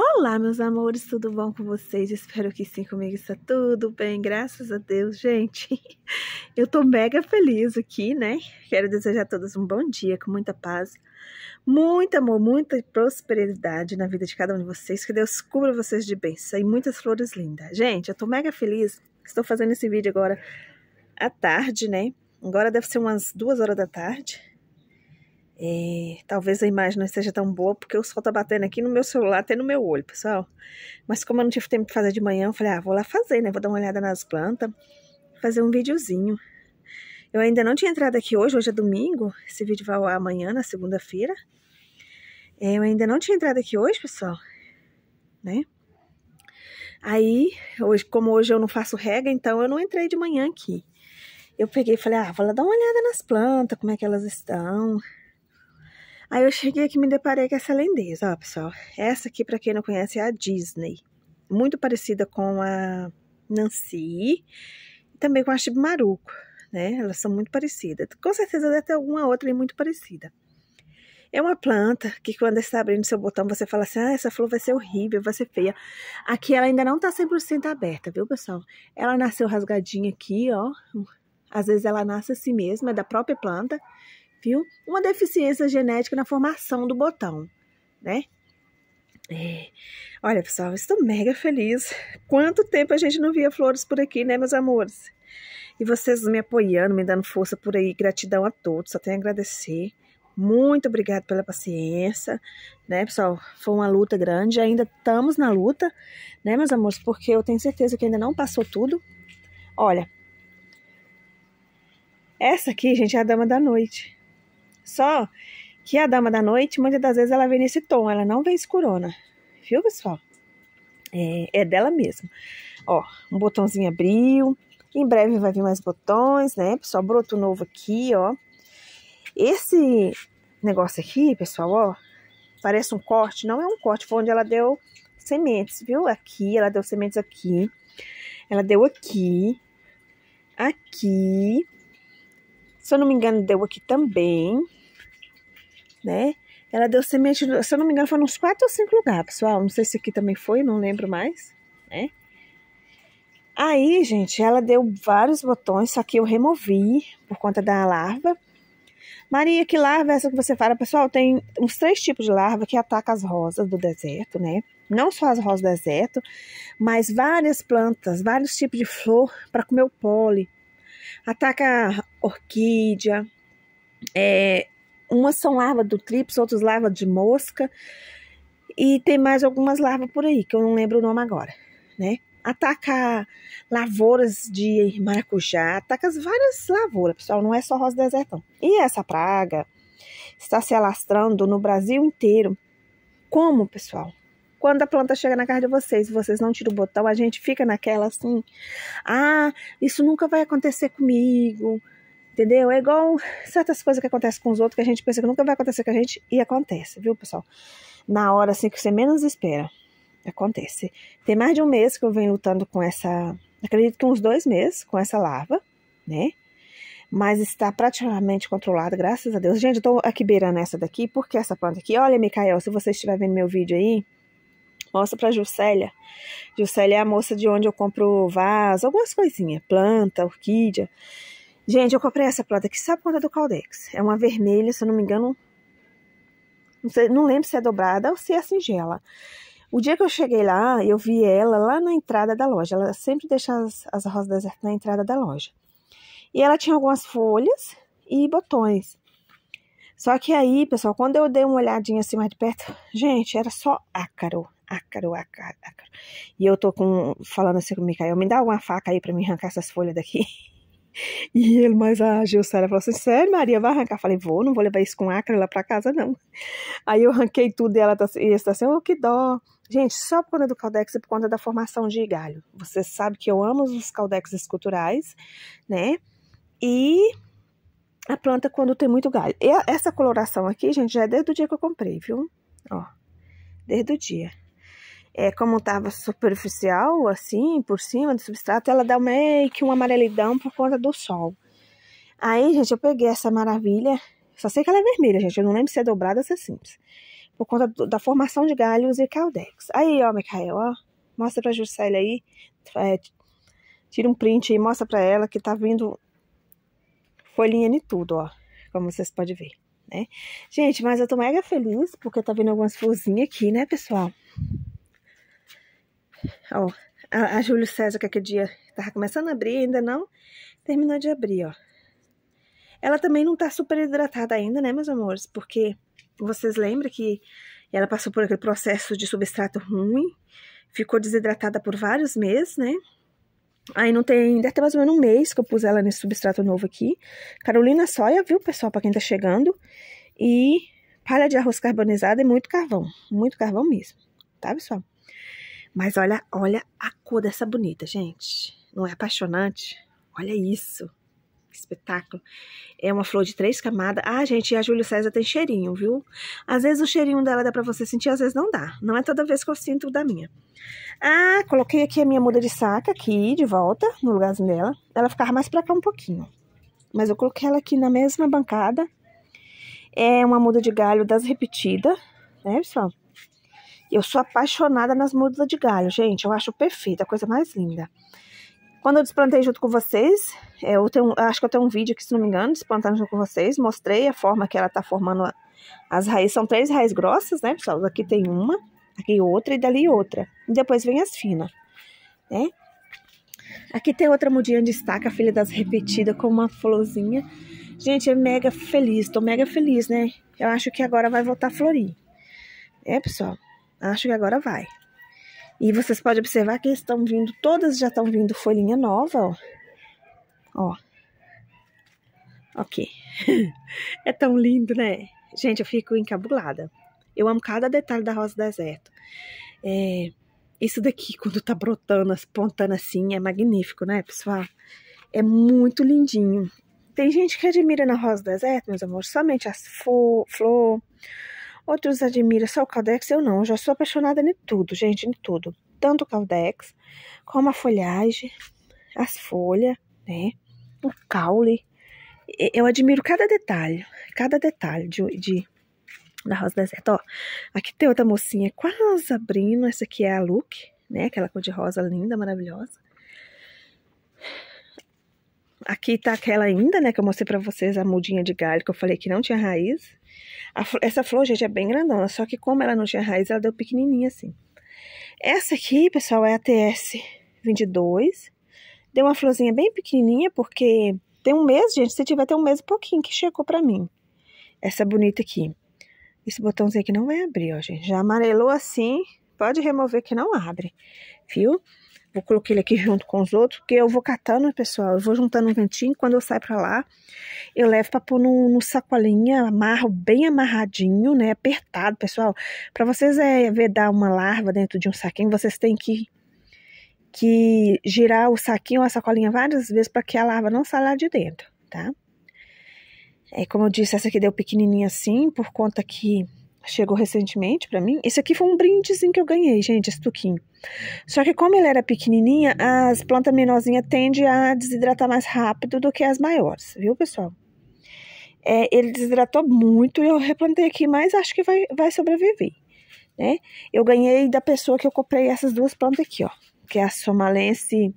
Olá, meus amores, tudo bom com vocês? Espero que sim, comigo está tudo bem, graças a Deus, gente. Eu tô mega feliz aqui, né? Quero desejar a todos um bom dia, com muita paz, muito amor, muita prosperidade na vida de cada um de vocês. Que Deus cubra vocês de bênção e muitas flores lindas. Gente, eu tô mega feliz. Estou fazendo esse vídeo agora à tarde, né? Agora deve ser umas duas horas da tarde. É, talvez a imagem não esteja tão boa porque o sol tá batendo aqui no meu celular até no meu olho, pessoal. Mas como eu não tive tempo de fazer de manhã, eu falei, ah, vou lá fazer, né? Vou dar uma olhada nas plantas, fazer um videozinho. Eu ainda não tinha entrado aqui hoje, hoje é domingo, esse vídeo vai amanhã, na segunda-feira. É, eu ainda não tinha entrado aqui hoje, pessoal, né? Aí, hoje, como hoje eu não faço rega, então eu não entrei de manhã aqui. Eu peguei e falei, ah, vou lá dar uma olhada nas plantas, como é que elas estão. Aí eu cheguei aqui e me deparei com essa lendeza, ó, pessoal. Essa aqui, para quem não conhece, é a Disney. Muito parecida com a Nancy e também com a Chibimaruco, né? Elas são muito parecidas. Com certeza deve ter alguma outra aí muito parecida. É uma planta que quando está abrindo seu botão, você fala assim, ah, essa flor vai ser horrível, vai ser feia. Aqui ela ainda não está 100% aberta, viu, pessoal? Ela nasceu rasgadinha aqui, ó. Às vezes ela nasce assim mesmo, é da própria planta viu? Uma deficiência genética na formação do botão, né? É. Olha, pessoal, estou mega feliz. Quanto tempo a gente não via flores por aqui, né, meus amores? E vocês me apoiando, me dando força por aí. Gratidão a todos, só tenho a agradecer. Muito obrigado pela paciência, né, pessoal? Foi uma luta grande, ainda estamos na luta, né, meus amores? Porque eu tenho certeza que ainda não passou tudo. Olha, essa aqui, gente, é a dama da noite. Só que a dama da noite, muitas das vezes, ela vem nesse tom, ela não vem escurona. Viu, pessoal? É, é dela mesmo. Ó, um botãozinho abriu. Em breve vai vir mais botões, né? Pessoal, broto novo aqui, ó. Esse negócio aqui, pessoal, ó, parece um corte. Não é um corte, foi onde ela deu sementes, viu? Aqui, ela deu sementes aqui. Ela deu aqui. Aqui. Se eu não me engano, deu aqui também né? Ela deu semente, se eu não me engano, foi nos quatro ou cinco lugares, pessoal. Não sei se aqui também foi, não lembro mais, né? Aí, gente, ela deu vários botões, só que eu removi por conta da larva. Maria, que larva é essa que você fala? Pessoal, tem uns três tipos de larva que ataca as rosas do deserto, né? Não só as rosas do deserto, mas várias plantas, vários tipos de flor para comer o pólen. Ataca orquídea, é, Umas são larvas do trips, outras larvas de mosca. E tem mais algumas larvas por aí, que eu não lembro o nome agora, né? Ataca lavouras de maracujá, ataca várias lavouras, pessoal, não é só rosa desertão. E essa praga está se alastrando no Brasil inteiro. Como, pessoal? Quando a planta chega na casa de vocês e vocês não tiram o botão, a gente fica naquela assim: ah, isso nunca vai acontecer comigo. Entendeu? É igual certas coisas que acontecem com os outros que a gente pensa que nunca vai acontecer com a gente e acontece, viu, pessoal? Na hora assim que você menos espera, acontece. Tem mais de um mês que eu venho lutando com essa, acredito que uns dois meses com essa larva, né? Mas está praticamente controlada, graças a Deus. Gente, eu tô aqui beirando essa daqui, porque essa planta aqui, olha, Micael, se você estiver vendo meu vídeo aí, mostra pra Juscelia. Juscelia é a moça de onde eu compro vaso, algumas coisinhas, planta, orquídea. Gente, eu comprei essa planta aqui, sabe quanto é do Caldex? É uma vermelha, se eu não me engano. Não, sei, não lembro se é dobrada ou se é singela. O dia que eu cheguei lá, eu vi ela lá na entrada da loja. Ela sempre deixa as, as rosas desertas na entrada da loja. E ela tinha algumas folhas e botões. Só que aí, pessoal, quando eu dei uma olhadinha assim mais de perto, gente, era só ácaro, ácaro, ácaro, ácaro. E eu tô com, falando assim com o Micael, me dá uma faca aí pra me arrancar essas folhas daqui. E ele, mas a Gilcélia falou assim: Sério, Maria, vai arrancar? Eu falei: Vou, não vou levar isso com acre lá para casa, não. Aí eu arranquei tudo e ela tá, assim, e ela tá assim: Oh, que dó. Gente, só por conta do Caldex e por conta da formação de galho. Você sabe que eu amo os Caldexes culturais, né? E a planta quando tem muito galho. E essa coloração aqui, gente, já é desde o dia que eu comprei, viu? Ó, desde o dia é, como estava superficial, assim, por cima do substrato, ela dá meio que um amarelidão por conta do sol. Aí, gente, eu peguei essa maravilha, só sei que ela é vermelha, gente, eu não lembro se é dobrada ou se é simples, por conta do, da formação de galhos e caldex. Aí, ó, Micael, ó, mostra pra Juscelia aí, é, tira um print aí, mostra pra ela que tá vindo folhinha de tudo, ó, como vocês podem ver. Né? Gente, mas eu tô mega feliz porque tá vindo algumas florzinhas aqui, né, pessoal? Ó, a, a Júlio César, que aquele é dia tava começando a abrir, ainda não terminou de abrir, ó. Ela também não tá super hidratada ainda, né, meus amores? Porque vocês lembram que ela passou por aquele processo de substrato ruim, ficou desidratada por vários meses, né? Aí não tem, deve ter mais ou menos um mês que eu pus ela nesse substrato novo aqui. Carolina soia, viu, pessoal, para quem tá chegando. E palha de arroz carbonizado e é muito carvão, muito carvão mesmo, tá, pessoal? Mas olha, olha a cor dessa bonita, gente. Não é apaixonante? Olha isso. Que espetáculo. É uma flor de três camadas. Ah, gente, e a Júlio César tem cheirinho, viu? Às vezes o cheirinho dela dá pra você sentir, às vezes não dá. Não é toda vez que eu sinto da minha. Ah, coloquei aqui a minha muda de saca aqui, de volta, no lugarzinho dela. Ela ficava mais pra cá um pouquinho. Mas eu coloquei ela aqui na mesma bancada. É uma muda de galho das repetidas, né, pessoal? Eu sou apaixonada nas múdulas de galho, gente. Eu acho perfeita, a coisa mais linda. Quando eu desplantei junto com vocês, é, eu tenho, acho que eu tenho um vídeo aqui, se não me engano, desplantando junto com vocês. Mostrei a forma que ela tá formando as raízes. São três raízes grossas, né, pessoal? Aqui tem uma, aqui outra e dali outra. E depois vem as finas, né? Aqui tem outra mudinha de estaca, filha das repetidas, com uma florzinha. Gente, é mega feliz, tô mega feliz, né? Eu acho que agora vai voltar a florir. É, pessoal? Acho que agora vai. E vocês podem observar que estão vindo, todas já estão vindo folhinha nova, ó. Ó. Ok. é tão lindo, né? Gente, eu fico encabulada. Eu amo cada detalhe da rosa deserto. É, isso daqui, quando tá brotando, espontando assim, é magnífico, né, pessoal? É muito lindinho. Tem gente que admira na rosa deserto, meus amores, somente as flores. Outros admiram só o Caldex, eu não. Eu já sou apaixonada em tudo, gente, em tudo. Tanto o Caldex, como a folhagem, as folhas, né? O caule. Eu admiro cada detalhe, cada detalhe de, de da Rosa Deserta. Ó, aqui tem outra mocinha quase abrindo. Essa aqui é a Luke, né? Aquela cor de rosa linda, maravilhosa aqui tá aquela ainda, né, que eu mostrei pra vocês, a mudinha de galho, que eu falei que não tinha raiz. A, essa flor, gente, é bem grandona, só que como ela não tinha raiz, ela deu pequenininha assim. Essa aqui, pessoal, é a TS22. Deu uma florzinha bem pequenininha, porque tem um mês, gente, se tiver, tem um mês pouquinho que chegou pra mim. Essa bonita aqui. Esse botãozinho aqui não vai abrir, ó, gente. Já amarelou assim, pode remover que não abre, viu? coloquei ele aqui junto com os outros, que eu vou catando, pessoal, eu vou juntando um ventinho, quando eu saio pra lá, eu levo pra pôr no, no sacolinha, amarro bem amarradinho, né, apertado, pessoal. Pra vocês é, ver dar uma larva dentro de um saquinho, vocês têm que, que girar o saquinho ou a sacolinha várias vezes para que a larva não saia lá de dentro, tá? É, como eu disse, essa aqui deu pequenininha assim, por conta que chegou recentemente para mim. Esse aqui foi um brindezinho que eu ganhei, gente, esse tuquinho. Só que como ele era pequenininha, as plantas menorzinhas tendem a desidratar mais rápido do que as maiores, viu, pessoal? É, ele desidratou muito e eu replantei aqui, mas acho que vai, vai sobreviver, né? Eu ganhei da pessoa que eu comprei essas duas plantas aqui, ó. Que é a somalense...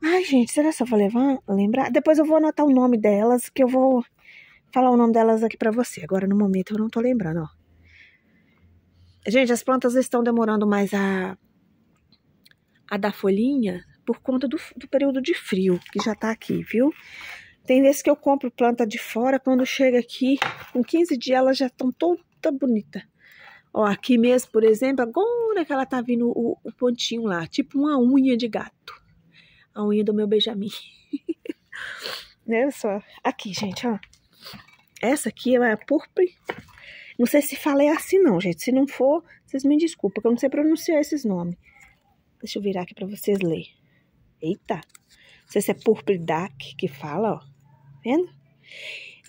Ai, gente, será que eu vou levar, lembrar? Depois eu vou anotar o nome delas, que eu vou falar o nome delas aqui para você. Agora, no momento, eu não tô lembrando, ó. Gente, as plantas estão demorando mais a, a dar folhinha por conta do, do período de frio que já tá aqui, viu? Tem vezes que eu compro planta de fora, quando chega aqui, com 15 dias elas já estão toda bonita. Ó, aqui mesmo, por exemplo, agora que ela tá vindo o, o pontinho lá, tipo uma unha de gato. A unha do meu Benjamin. né só? Aqui, gente, ó. Essa aqui é a Purple. Não sei se falei é assim não, gente. Se não for, vocês me desculpem, que eu não sei pronunciar esses nomes. Deixa eu virar aqui para vocês lerem. Eita! Não sei se é Purple Duck que fala, ó. Vendo?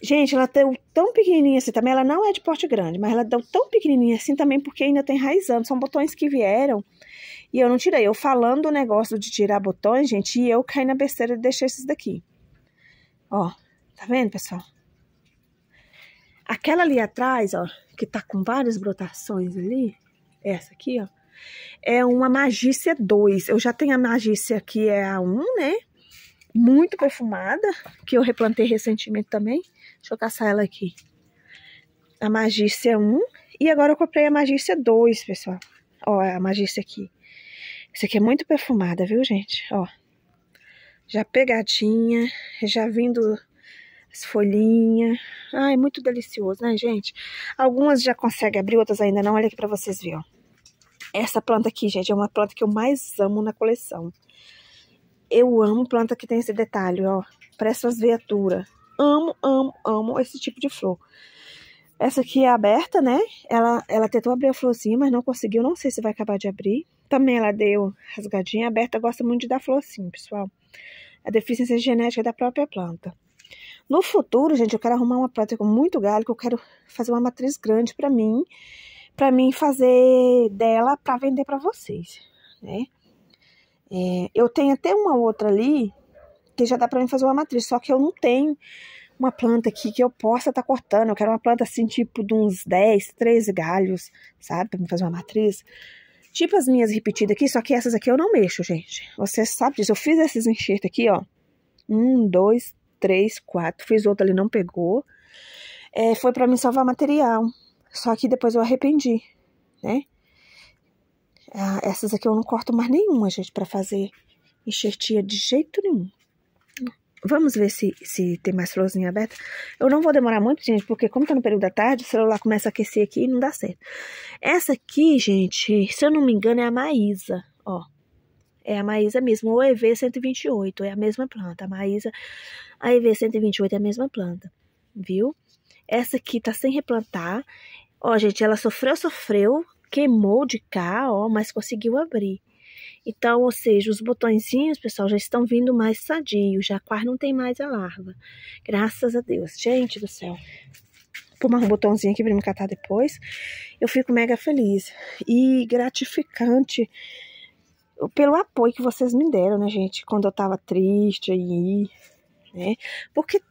Gente, ela deu tão pequenininha assim também. Ela não é de porte grande, mas ela deu é tão pequenininha assim também porque ainda tem raizando. São botões que vieram e eu não tirei. Eu falando o negócio de tirar botões, gente, e eu caí na besteira de deixar esses daqui. Ó, tá vendo, pessoal? Aquela ali atrás, ó, que tá com várias brotações ali, essa aqui, ó, é uma magícia 2. Eu já tenho a magícia que é a 1, um, né? Muito perfumada, que eu replantei recentemente também. Deixa eu caçar ela aqui. A magícia 1. Um, e agora eu comprei a magícia 2, pessoal. Ó, a magícia aqui. Essa aqui é muito perfumada, viu, gente? Ó. Já pegadinha, já vindo as folhinhas. Ai, muito delicioso, né, gente? Algumas já conseguem abrir, outras ainda não. Olha aqui pra vocês verem, ó. Essa planta aqui, gente, é uma planta que eu mais amo na coleção. Eu amo planta que tem esse detalhe, ó. Parece umas viaturas. Amo, amo, amo esse tipo de flor. Essa aqui é aberta, né? Ela, ela tentou abrir a florzinha, assim, mas não conseguiu. Não sei se vai acabar de abrir. Também ela deu rasgadinha aberta. Gosta muito de dar florzinha, assim, pessoal. A deficiência genética da própria planta. No futuro, gente, eu quero arrumar uma planta com muito galho, que eu quero fazer uma matriz grande para mim, para mim fazer dela para vender para vocês, né? É, eu tenho até uma outra ali que já dá para mim fazer uma matriz, só que eu não tenho uma planta aqui que eu possa estar tá cortando. Eu quero uma planta assim, tipo de uns 10, 13 galhos, sabe? Para fazer uma matriz. Tipo as minhas repetidas aqui, só que essas aqui eu não mexo, gente. Você sabe disso. Eu fiz esses enxertos aqui, ó. Um, dois, três, quatro, fiz outra, ali não pegou. É, foi para me salvar material. Só que depois eu arrependi, né? Ah, essas aqui eu não corto mais nenhuma, gente, para fazer enxertia de jeito nenhum. Vamos ver se, se tem mais florzinha aberta. Eu não vou demorar muito, gente, porque como tá no período da tarde, o celular começa a aquecer aqui e não dá certo. Essa aqui, gente, se eu não me engano, é a Maísa, ó. É a Maísa mesmo, ou EV é 128, é a mesma planta. A Maísa, a EV 128 é a mesma planta, viu? Essa aqui tá sem replantar. Ó, gente, ela sofreu, sofreu, queimou de cá, ó, mas conseguiu abrir. Então, ou seja, os botõezinhos, pessoal, já estão vindo mais sadios, já quase não tem mais a larva. Graças a Deus. Gente do céu, pulmar um botãozinho aqui para me catar depois, eu fico mega feliz e gratificante pelo apoio que vocês me deram, né, gente? Quando eu tava triste aí, né? Porque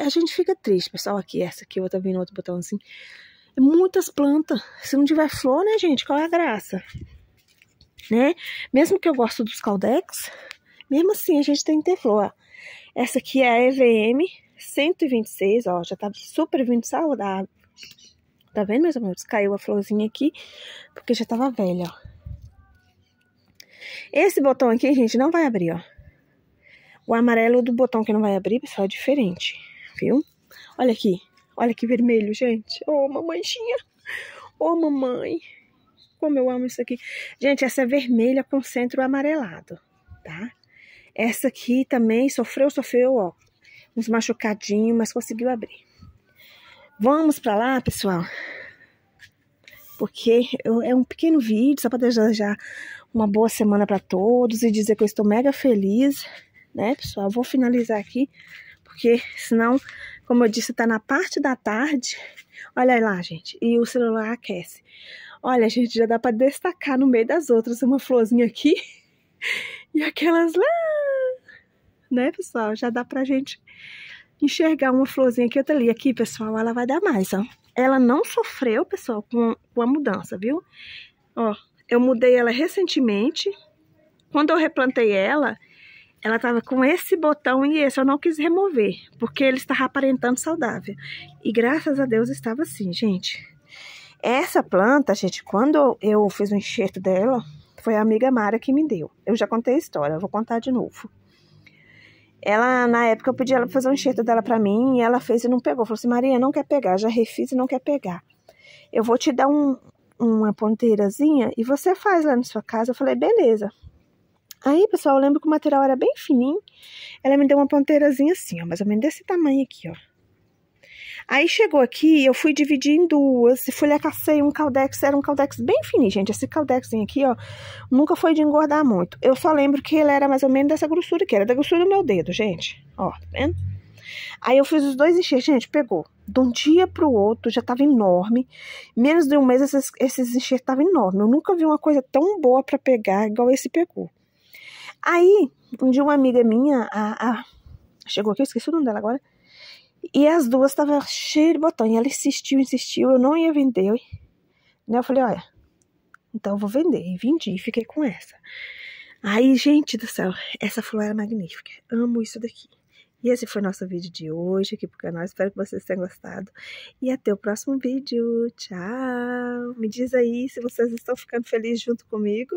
a gente fica triste, pessoal. Aqui, essa aqui, eu outra vendo outro botão assim. Muitas plantas. Se não tiver flor, né, gente? Qual é a graça? Né? Mesmo que eu gosto dos caldex, mesmo assim a gente tem que ter flor. Essa aqui é a EVM 126, ó. Já tá super vindo saudável. Tá vendo, meus amores? Caiu a florzinha aqui, porque já tava velha, ó. Esse botão aqui, gente, não vai abrir, ó. O amarelo do botão que não vai abrir, pessoal, é diferente, viu? Olha aqui, olha que vermelho, gente. Ô, oh, mamãezinha, ô, oh, mamãe. Como eu amo isso aqui. Gente, essa é vermelha com centro amarelado, tá? Essa aqui também sofreu, sofreu, ó, uns machucadinhos, mas conseguiu abrir. Vamos pra lá, pessoal? porque é um pequeno vídeo só para desejar uma boa semana para todos e dizer que eu estou mega feliz, né, pessoal? Vou finalizar aqui, porque senão, como eu disse, tá na parte da tarde. Olha lá, gente, e o celular aquece. Olha, gente, já dá para destacar no meio das outras uma florzinha aqui e aquelas lá, né, pessoal? Já dá pra gente enxergar uma florzinha aqui outra ali. Aqui, pessoal, ela vai dar mais, ó. Ela não sofreu, pessoal, com, com a mudança, viu? Ó, eu mudei ela recentemente. Quando eu replantei ela, ela estava com esse botão e esse eu não quis remover, porque ele estava aparentando saudável. E graças a Deus estava assim, gente. Essa planta, gente, quando eu fiz o enxerto dela, foi a amiga Mara que me deu. Eu já contei a história, vou contar de novo. Ela, na época, eu pedi ela fazer um enxerto dela para mim, e ela fez e não pegou. Falou assim, Maria, não quer pegar, já refiz e não quer pegar. Eu vou te dar um, uma ponteirazinha e você faz lá na sua casa. Eu falei, beleza. Aí, pessoal, eu lembro que o material era bem fininho. Ela me deu uma ponteirazinha assim, ó, mais ou menos desse tamanho aqui, ó. Aí chegou aqui, eu fui dividir em duas, e fui lá, um caldex, era um caldex bem fininho, gente. Esse caldexinho aqui, ó, nunca foi de engordar muito. Eu só lembro que ele era mais ou menos dessa grossura aqui, era da grossura do meu dedo, gente. Ó, tá vendo? Aí eu fiz os dois enxertos, gente, pegou. De um dia pro outro, já tava enorme. Menos de um mês, esses, esses enxertos estavam enormes. Eu nunca vi uma coisa tão boa para pegar igual esse pegou. Aí, um dia uma amiga minha, a, a, chegou aqui, eu esqueci o nome dela agora, e as duas estavam cheias de botão. E ela insistiu, insistiu. Eu não ia vender. Né? Eu falei, olha, então eu vou vender. E vendi, fiquei com essa. Aí, gente do céu, essa flor era magnífica. Amo isso daqui. E esse foi nosso vídeo de hoje aqui pro canal. Espero que vocês tenham gostado. E até o próximo vídeo. Tchau! Me diz aí se vocês estão ficando felizes junto comigo.